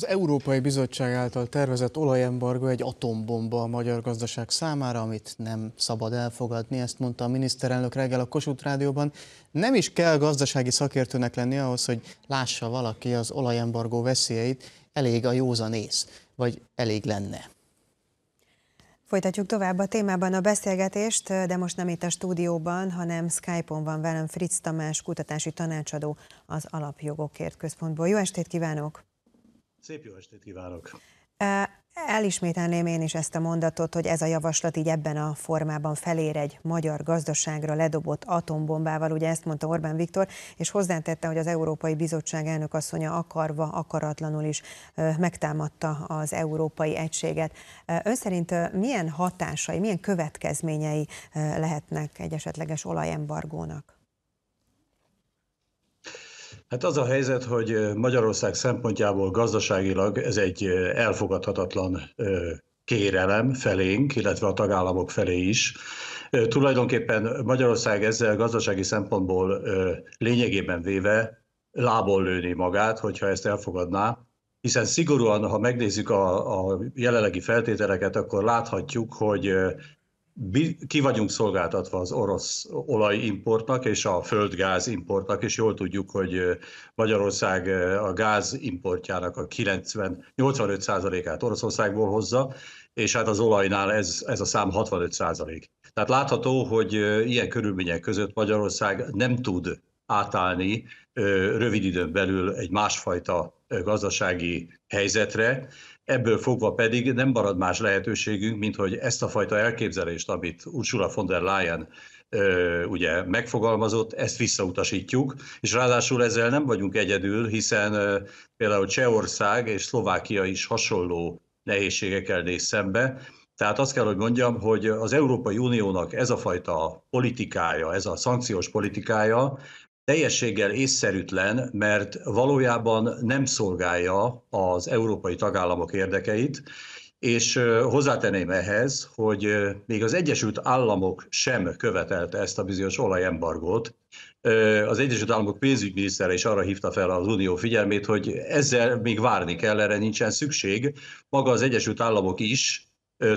Az Európai Bizottság által tervezett olajembargo egy atombomba a magyar gazdaság számára, amit nem szabad elfogadni, ezt mondta a miniszterelnök reggel a Kossuth Rádióban. Nem is kell gazdasági szakértőnek lenni ahhoz, hogy lássa valaki az olajembargo veszélyeit, elég a józan ész, vagy elég lenne. Folytatjuk tovább a témában a beszélgetést, de most nem itt a stúdióban, hanem Skype-on van velem Fritz Tamás, kutatási tanácsadó az Alapjogokért Központból. Jó estét kívánok! Szép jó estét kívánok! Elismételném én is ezt a mondatot, hogy ez a javaslat így ebben a formában felér egy magyar gazdaságra ledobott atombombával, ugye ezt mondta Orbán Viktor, és hozzátette, hogy az Európai Bizottság elnök asszonya akarva, akaratlanul is megtámadta az Európai Egységet. Ön szerint milyen hatásai, milyen következményei lehetnek egy esetleges olajembargónak? Hát az a helyzet, hogy Magyarország szempontjából gazdaságilag ez egy elfogadhatatlan kérelem felénk, illetve a tagállamok felé is. Tulajdonképpen Magyarország ezzel gazdasági szempontból lényegében véve lából lőni magát, hogyha ezt elfogadná, hiszen szigorúan, ha megnézzük a, a jelenlegi feltételeket, akkor láthatjuk, hogy ki vagyunk szolgáltatva az orosz olajimportnak és a földgáz importnak, és jól tudjuk, hogy Magyarország a gáz importjának a 90, 85%-át Oroszországból hozza, és hát az olajnál ez, ez a szám 65%. Tehát látható, hogy ilyen körülmények között Magyarország nem tud átállni rövid időn belül egy másfajta gazdasági helyzetre, Ebből fogva pedig nem marad más lehetőségünk, mint hogy ezt a fajta elképzelést, amit Ursula von der Leyen ugye megfogalmazott, ezt visszautasítjuk, és ráadásul ezzel nem vagyunk egyedül, hiszen például Csehország és Szlovákia is hasonló nehézségekkel néz szembe, tehát azt kell, hogy mondjam, hogy az Európai Uniónak ez a fajta politikája, ez a szankciós politikája teljességgel észszerűtlen, mert valójában nem szolgálja az európai tagállamok érdekeit, és hozzátenném ehhez, hogy még az Egyesült Államok sem követelte ezt a bizonyos olajembargót. Az Egyesült Államok pénzügyminisztere is arra hívta fel az Unió figyelmét, hogy ezzel még várni kell, erre nincsen szükség. Maga az Egyesült Államok is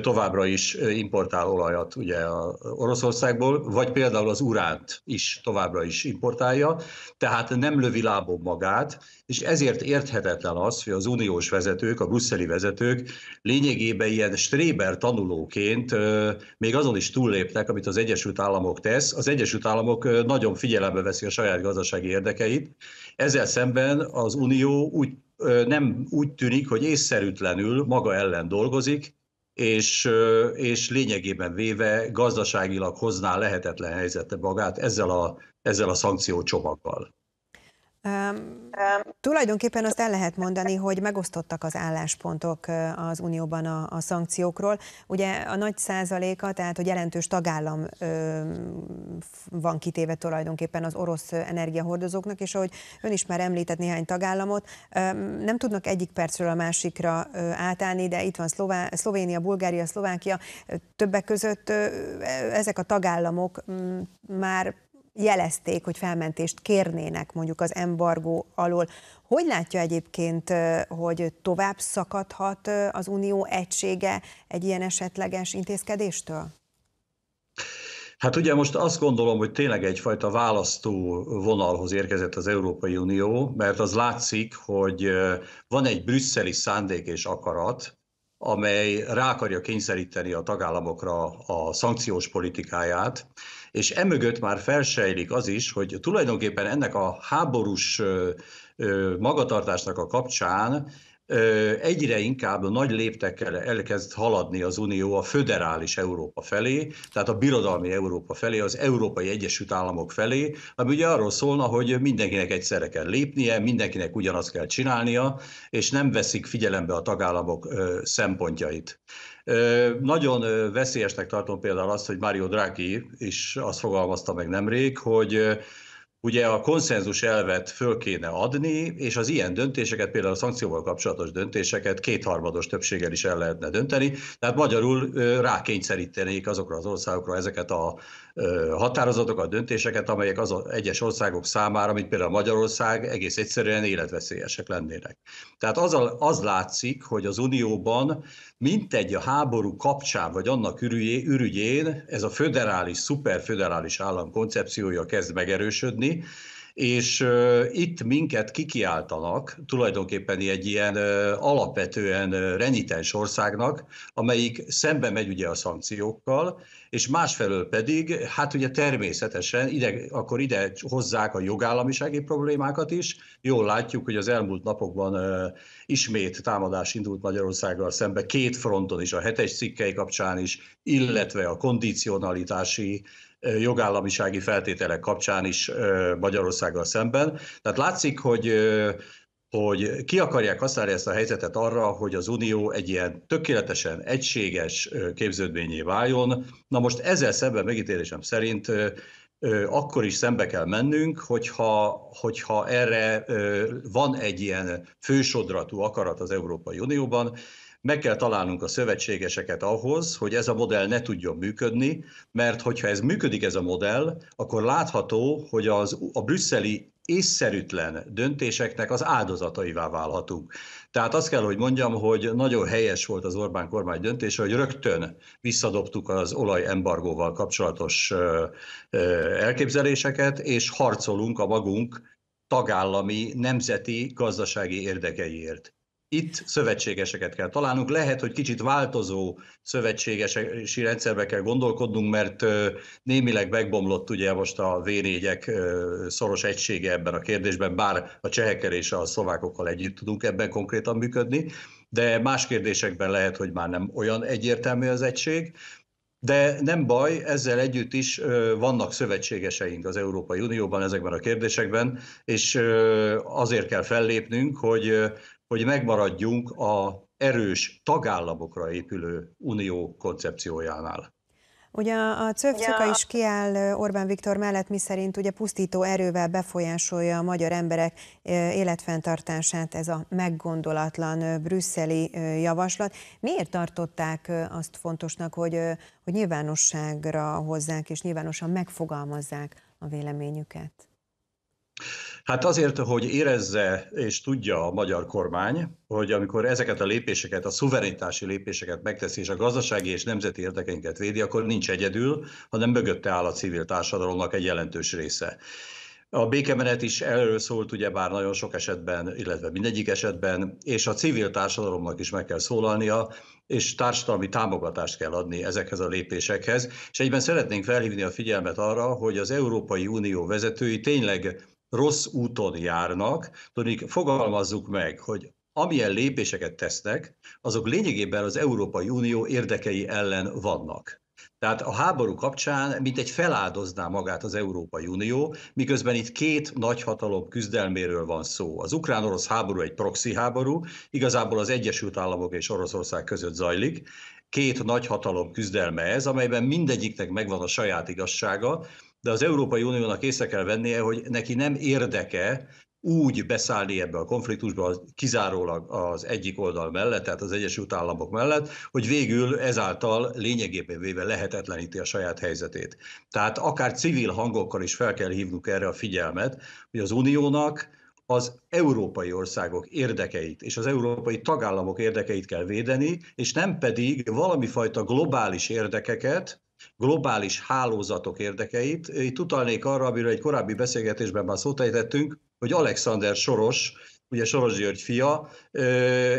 továbbra is importál olajat ugye a Oroszországból, vagy például az uránt is továbbra is importálja, tehát nem lövi lábon magát, és ezért érthetetlen az, hogy az uniós vezetők, a brüsszeli vezetők lényegében ilyen stréber tanulóként még azon is túlléptek, amit az Egyesült Államok tesz. Az Egyesült Államok nagyon figyelembe veszi a saját gazdasági érdekeit, ezzel szemben az unió úgy nem úgy tűnik, hogy észszerűtlenül maga ellen dolgozik, és, és lényegében véve gazdaságilag hozná lehetetlen helyzetbe magát ezzel a, ezzel a szankciócsomaggal. Um, tulajdonképpen azt el lehet mondani, hogy megosztottak az álláspontok az Unióban a, a szankciókról. Ugye a nagy százaléka, tehát hogy jelentős tagállam ö, van kitéve tulajdonképpen az orosz energiahordozóknak, és ahogy ön is már említett néhány tagállamot, ö, nem tudnak egyik percről a másikra ö, átállni, de itt van Szlová- Szlovénia, Bulgária, Szlovákia, többek között ö, e, ezek a tagállamok m, már jelezték, hogy felmentést kérnének mondjuk az embargó alól. Hogy látja egyébként, hogy tovább szakadhat az unió egysége egy ilyen esetleges intézkedéstől? Hát ugye most azt gondolom, hogy tényleg egyfajta választó vonalhoz érkezett az Európai Unió, mert az látszik, hogy van egy brüsszeli szándék és akarat, amely rá akarja kényszeríteni a tagállamokra a szankciós politikáját, és emögött már felsejlik az is, hogy tulajdonképpen ennek a háborús magatartásnak a kapcsán egyre inkább nagy léptekkel elkezd haladni az Unió a föderális Európa felé, tehát a birodalmi Európa felé, az Európai Egyesült Államok felé, ami ugye arról szólna, hogy mindenkinek egyszerre kell lépnie, mindenkinek ugyanazt kell csinálnia, és nem veszik figyelembe a tagállamok szempontjait. Nagyon veszélyesnek tartom például azt, hogy Mario Draghi is azt fogalmazta meg nemrég, hogy ugye a konszenzus elvet föl kéne adni, és az ilyen döntéseket, például a szankcióval kapcsolatos döntéseket kétharmados többséggel is el lehetne dönteni, tehát magyarul rákényszerítenék azokra az országokra ezeket a határozatokat, döntéseket, amelyek az egyes országok számára, mint például Magyarország, egész egyszerűen életveszélyesek lennének. Tehát az, a, az látszik, hogy az Unióban mintegy a háború kapcsán, vagy annak ürügyén, ez a föderális, szuperföderális állam koncepciója kezd megerősödni, és itt minket kikiáltanak tulajdonképpen egy ilyen alapvetően renitens országnak, amelyik szembe megy ugye a szankciókkal, és másfelől pedig, hát ugye természetesen ide, akkor ide hozzák a jogállamisági problémákat is. Jól látjuk, hogy az elmúlt napokban ismét támadás indult Magyarországgal szembe két fronton is, a hetes cikkei kapcsán is, illetve a kondicionalitási jogállamisági feltételek kapcsán is Magyarországgal szemben. Tehát látszik, hogy hogy ki akarják használni ezt a helyzetet arra, hogy az Unió egy ilyen tökéletesen egységes képződményé váljon. Na most ezzel szemben megítélésem szerint akkor is szembe kell mennünk, hogyha, hogyha erre van egy ilyen fősodratú akarat az Európai Unióban, meg kell találnunk a szövetségeseket ahhoz, hogy ez a modell ne tudjon működni, mert hogyha ez működik ez a modell, akkor látható, hogy az, a brüsszeli észszerűtlen döntéseknek az áldozataivá válhatunk. Tehát azt kell, hogy mondjam, hogy nagyon helyes volt az Orbán kormány döntése, hogy rögtön visszadobtuk az olajembargóval kapcsolatos elképzeléseket, és harcolunk a magunk tagállami, nemzeti, gazdasági érdekeiért. Itt szövetségeseket kell találnunk. Lehet, hogy kicsit változó szövetségesi rendszerbe kell gondolkodnunk, mert némileg megbomlott ugye most a v szoros egysége ebben a kérdésben, bár a csehekkel és a szlovákokkal együtt tudunk ebben konkrétan működni, de más kérdésekben lehet, hogy már nem olyan egyértelmű az egység. De nem baj, ezzel együtt is vannak szövetségeseink az Európai Unióban ezekben a kérdésekben, és azért kell fellépnünk, hogy hogy megmaradjunk a erős tagállamokra épülő unió koncepciójánál. Ugye a Cövcuka is kiáll Orbán Viktor mellett, miszerint ugye pusztító erővel befolyásolja a magyar emberek életfenntartását ez a meggondolatlan brüsszeli javaslat. Miért tartották azt fontosnak, hogy, hogy nyilvánosságra hozzák és nyilvánosan megfogalmazzák a véleményüket? Hát azért, hogy érezze és tudja a magyar kormány, hogy amikor ezeket a lépéseket, a szuverenitási lépéseket megteszi, és a gazdasági és nemzeti érdekeinket védi, akkor nincs egyedül, hanem mögötte áll a civil társadalomnak egy jelentős része. A békemenet is erről szólt ugyebár nagyon sok esetben, illetve mindegyik esetben, és a civil társadalomnak is meg kell szólalnia, és társadalmi támogatást kell adni ezekhez a lépésekhez. És egyben szeretnénk felhívni a figyelmet arra, hogy az Európai Unió vezetői tényleg rossz úton járnak. tudjuk fogalmazzuk meg, hogy amilyen lépéseket tesznek, azok lényegében az Európai Unió érdekei ellen vannak. Tehát a háború kapcsán mint egy feláldozná magát az Európai Unió, miközben itt két hatalom küzdelméről van szó. Az ukrán-orosz háború egy proxy háború, igazából az Egyesült Államok és Oroszország között zajlik. Két hatalom küzdelme ez, amelyben mindegyiknek megvan a saját igazsága, de az Európai Uniónak észre kell vennie, hogy neki nem érdeke úgy beszállni ebbe a konfliktusba kizárólag az egyik oldal mellett, tehát az Egyesült Államok mellett, hogy végül ezáltal lényegében véve lehetetleníti a saját helyzetét. Tehát akár civil hangokkal is fel kell hívnunk erre a figyelmet, hogy az Uniónak az európai országok érdekeit és az európai tagállamok érdekeit kell védeni, és nem pedig valami fajta globális érdekeket, globális hálózatok érdekeit. Itt utalnék arra, amiről egy korábbi beszélgetésben már szót ejtettünk, hogy Alexander Soros, ugye Soros György fia,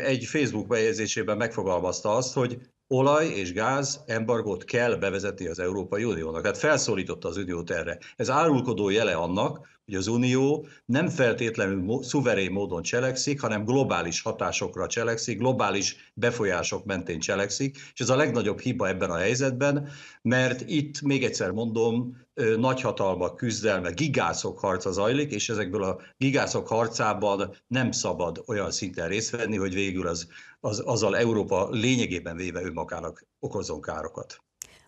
egy Facebook bejegyzésében megfogalmazta azt, hogy olaj és gáz embargót kell bevezetni az Európai Uniónak. Tehát felszólította az Uniót erre. Ez árulkodó jele annak, hogy az Unió nem feltétlenül szuverén módon cselekszik, hanem globális hatásokra cselekszik, globális befolyások mentén cselekszik, és ez a legnagyobb hiba ebben a helyzetben, mert itt, még egyszer mondom, nagyhatalmak küzdelme, gigászok harca zajlik, és ezekből a gigászok harcában nem szabad olyan szinten részt venni, hogy végül az, az, azzal Európa lényegében véve önmagának okozon károkat.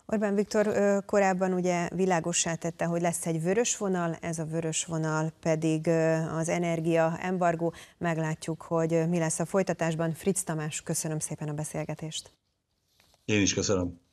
Orbán Viktor korábban ugye világossá tette, hogy lesz egy vörös vonal, ez a vörös vonal pedig az energia embargó. Meglátjuk, hogy mi lesz a folytatásban. Fritz Tamás, köszönöm szépen a beszélgetést. Én is köszönöm.